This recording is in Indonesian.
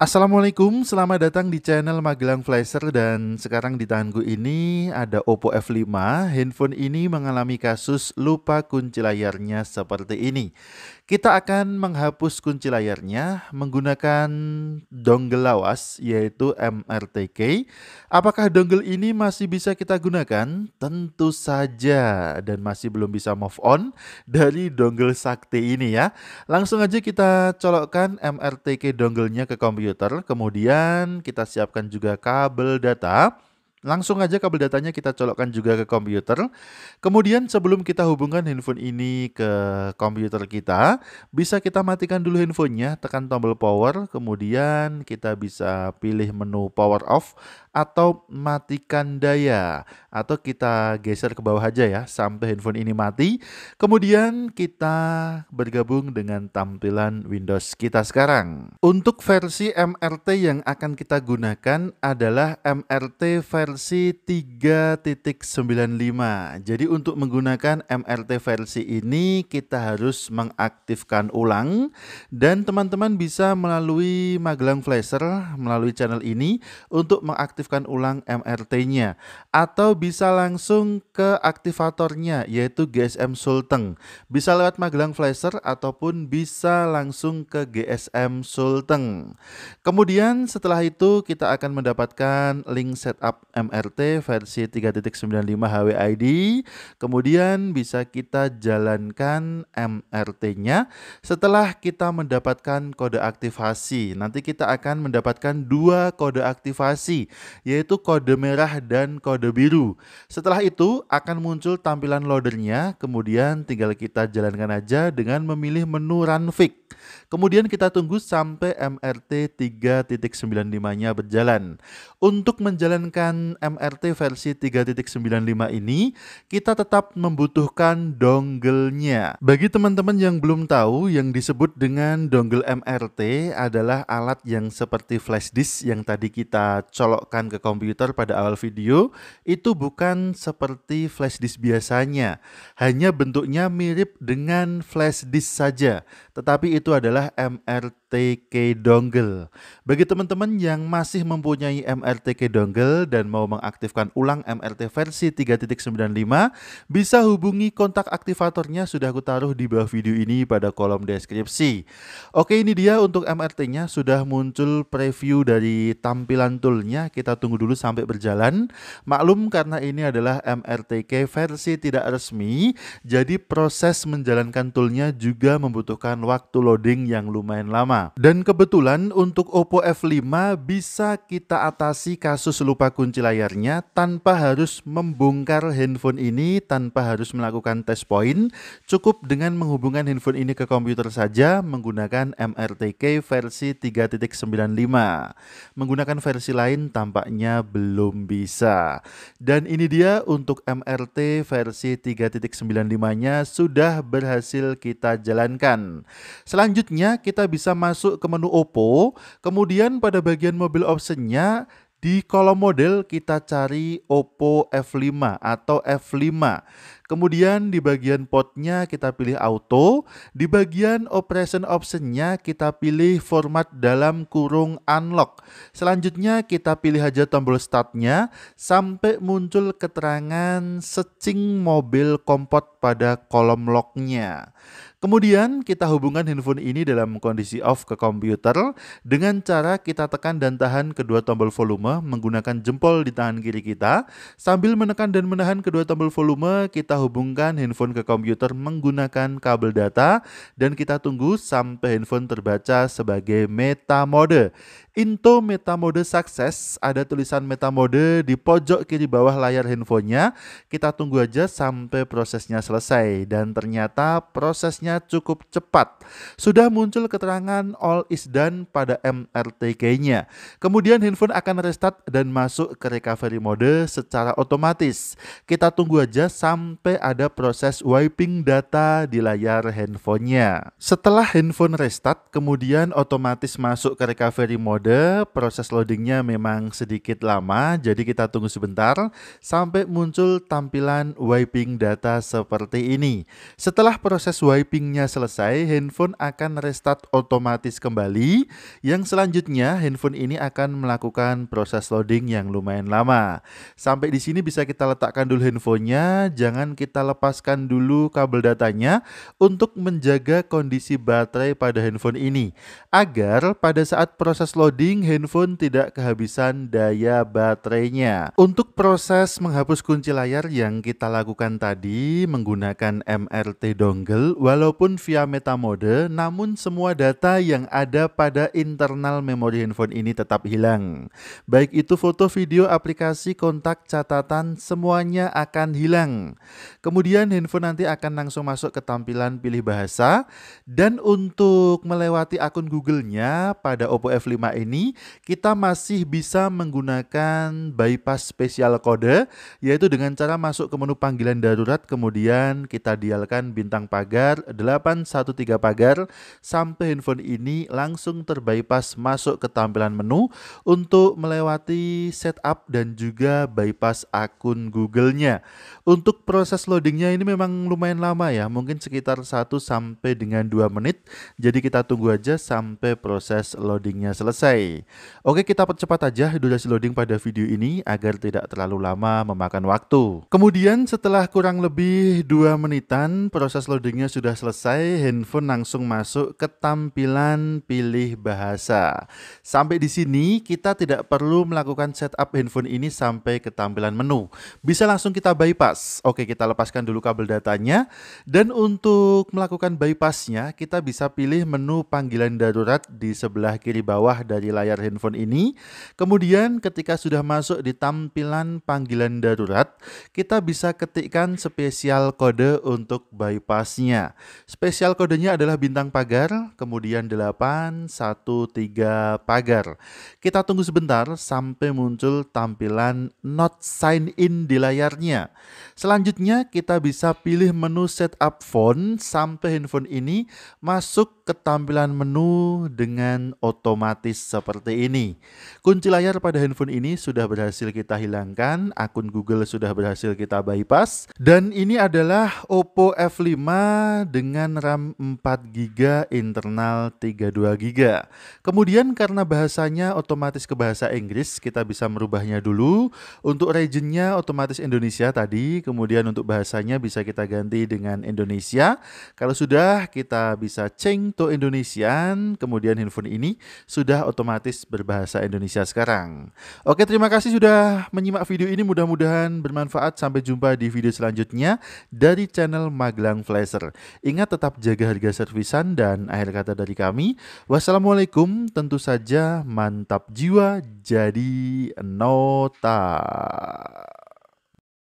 Assalamualaikum, selamat datang di channel Magelang Flasher dan sekarang di tanganku ini ada Oppo F5. Handphone ini mengalami kasus lupa kunci layarnya seperti ini. Kita akan menghapus kunci layarnya menggunakan dongle lawas yaitu MRTK. Apakah dongle ini masih bisa kita gunakan? Tentu saja dan masih belum bisa move on dari dongle sakti ini ya. Langsung aja kita colokkan MRTK dongle-nya ke komputer, kemudian kita siapkan juga kabel data Langsung aja kabel datanya kita colokkan juga ke komputer. Kemudian sebelum kita hubungkan handphone ini ke komputer kita, bisa kita matikan dulu handphonenya, tekan tombol power, kemudian kita bisa pilih menu power off atau matikan daya. Atau kita geser ke bawah aja ya, sampai handphone ini mati. Kemudian kita bergabung dengan tampilan Windows kita sekarang. Untuk versi MRT yang akan kita gunakan adalah MRT versi versi 3.95. Jadi untuk menggunakan MRT versi ini kita harus mengaktifkan ulang dan teman-teman bisa melalui Magelang Flasher melalui channel ini untuk mengaktifkan ulang MRT-nya atau bisa langsung ke aktivatornya yaitu GSM Sulteng. Bisa lewat Magelang Flasher ataupun bisa langsung ke GSM Sulteng. Kemudian setelah itu kita akan mendapatkan link setup MRT versi 3.95 HWID. Kemudian bisa kita jalankan MRT-nya setelah kita mendapatkan kode aktivasi. Nanti kita akan mendapatkan dua kode aktivasi, yaitu kode merah dan kode biru. Setelah itu akan muncul tampilan loadernya, kemudian tinggal kita jalankan aja dengan memilih menu run fix. Kemudian kita tunggu sampai MRT 3.95-nya berjalan. Untuk menjalankan MRT versi 3.95 ini, kita tetap membutuhkan dongle-nya. Bagi teman-teman yang belum tahu, yang disebut dengan dongle MRT adalah alat yang seperti flash disk yang tadi kita colokkan ke komputer pada awal video, itu bukan seperti flash disk biasanya. Hanya bentuknya mirip dengan flash disk saja, tetapi itu adalah adalah MRTK dongle. Bagi teman-teman yang masih mempunyai MRTK dongle dan mau mengaktifkan ulang MRT versi 3.95, bisa hubungi kontak aktivatornya sudah aku taruh di bawah video ini pada kolom deskripsi. Oke, ini dia untuk MRT-nya sudah muncul preview dari tampilan toolnya. Kita tunggu dulu sampai berjalan. Maklum karena ini adalah MRTK versi tidak resmi, jadi proses menjalankan toolnya juga membutuhkan waktu loading yang lumayan lama. Dan kebetulan untuk Oppo F5 bisa kita atasi kasus lupa kunci layarnya tanpa harus membongkar handphone ini, tanpa harus melakukan tes point, cukup dengan menghubungkan handphone ini ke komputer saja menggunakan MRTK versi 3.95. Menggunakan versi lain tampaknya belum bisa. Dan ini dia untuk MRT versi 3.95-nya sudah berhasil kita jalankan. Selanjutnya Artinya kita bisa masuk ke menu Oppo, kemudian pada bagian mobil optionnya di kolom model kita cari Oppo F5 atau F5. Kemudian di bagian potnya kita pilih auto, di bagian operation optionnya kita pilih format dalam kurung unlock. Selanjutnya kita pilih aja tombol startnya sampai muncul keterangan searching mobil kompot pada kolom locknya. Kemudian kita hubungkan handphone ini dalam kondisi off ke komputer dengan cara kita tekan dan tahan kedua tombol volume menggunakan jempol di tangan kiri kita. Sambil menekan dan menahan kedua tombol volume, kita hubungkan handphone ke komputer menggunakan kabel data dan kita tunggu sampai handphone terbaca sebagai meta mode. Into meta mode sukses ada tulisan meta mode di pojok kiri bawah layar handphonenya. Kita tunggu aja sampai prosesnya selesai dan ternyata prosesnya cukup cepat. Sudah muncul keterangan all is done pada MRTK-nya. Kemudian handphone akan restart dan masuk ke recovery mode secara otomatis. Kita tunggu aja sampai sampai ada proses wiping data di layar handphonenya. Setelah handphone restart, kemudian otomatis masuk ke recovery mode, proses loadingnya memang sedikit lama, jadi kita tunggu sebentar sampai muncul tampilan wiping data seperti ini. Setelah proses wipingnya selesai, handphone akan restart otomatis kembali, yang selanjutnya handphone ini akan melakukan proses loading yang lumayan lama. Sampai di sini bisa kita letakkan dulu handphonenya, jangan kita lepaskan dulu kabel datanya untuk menjaga kondisi baterai pada handphone ini agar pada saat proses loading handphone tidak kehabisan daya baterainya. Untuk proses menghapus kunci layar yang kita lakukan tadi menggunakan MRT dongle walaupun via meta mode, namun semua data yang ada pada internal memori handphone ini tetap hilang. Baik itu foto, video, aplikasi, kontak, catatan semuanya akan hilang. Kemudian handphone nanti akan langsung masuk ke tampilan pilih bahasa. Dan untuk melewati akun Google-nya pada Oppo F5 ini, kita masih bisa menggunakan bypass spesial kode, yaitu dengan cara masuk ke menu panggilan darurat, kemudian kita dialkan bintang pagar 813 pagar sampai handphone ini langsung terbypass masuk ke tampilan menu untuk melewati setup dan juga bypass akun Google-nya. Untuk proses proses loadingnya ini memang lumayan lama ya, mungkin sekitar 1 sampai dengan 2 menit. Jadi kita tunggu aja sampai proses loadingnya selesai. Oke, kita percepat aja durasi loading pada video ini agar tidak terlalu lama memakan waktu. Kemudian setelah kurang lebih 2 menitan, proses loadingnya sudah selesai, handphone langsung masuk ke tampilan pilih bahasa. Sampai di sini kita tidak perlu melakukan setup handphone ini sampai ke tampilan menu. Bisa langsung kita bypass. Oke, kita kita lepaskan dulu kabel datanya. Dan untuk melakukan bypassnya, kita bisa pilih menu panggilan darurat di sebelah kiri bawah dari layar handphone ini. Kemudian ketika sudah masuk di tampilan panggilan darurat, kita bisa ketikkan spesial kode untuk bypassnya. Spesial kodenya adalah bintang pagar, kemudian 813 pagar. Kita tunggu sebentar sampai muncul tampilan not sign in di layarnya. Selanjutnya kita bisa pilih menu setup font sampai handphone ini masuk ke tampilan menu dengan otomatis seperti ini. Kunci layar pada handphone ini sudah berhasil kita hilangkan, akun Google sudah berhasil kita bypass. Dan ini adalah Oppo F5 dengan RAM 4GB internal 32GB. Kemudian karena bahasanya otomatis ke bahasa Inggris, kita bisa merubahnya dulu. Untuk regionnya otomatis Indonesia tadi, kemudian untuk bahasanya bisa kita ganti dengan Indonesia. Kalau sudah kita bisa ceng to Indonesian, kemudian handphone ini sudah otomatis berbahasa Indonesia sekarang. Oke, terima kasih sudah menyimak video ini. Mudah-mudahan bermanfaat. Sampai jumpa di video selanjutnya dari channel Magelang Flasher. Ingat tetap jaga harga servisan dan akhir kata dari kami. Wassalamualaikum, tentu saja mantap jiwa jadi nota.